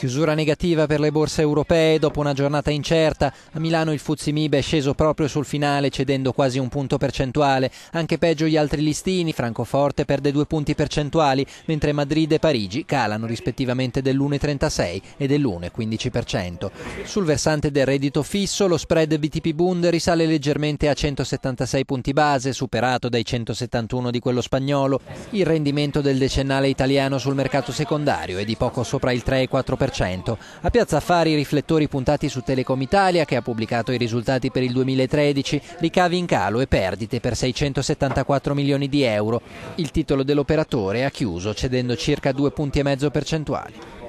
Chiusura negativa per le borse europee dopo una giornata incerta. A Milano il Fuzzi Mib è sceso proprio sul finale, cedendo quasi un punto percentuale. Anche peggio gli altri listini. Francoforte perde due punti percentuali, mentre Madrid e Parigi calano rispettivamente dell'1,36 e dell'1,15%. Sul versante del reddito fisso, lo spread BTP Bund risale leggermente a 176 punti base, superato dai 171 di quello spagnolo. Il rendimento del decennale italiano sul mercato secondario è di poco sopra il 3,4%. 100%. A Piazza Affari i riflettori puntati su Telecom Italia che ha pubblicato i risultati per il 2013, ricavi in calo e perdite per 674 milioni di euro. Il titolo dell'operatore ha chiuso cedendo circa due punti e mezzo percentuali.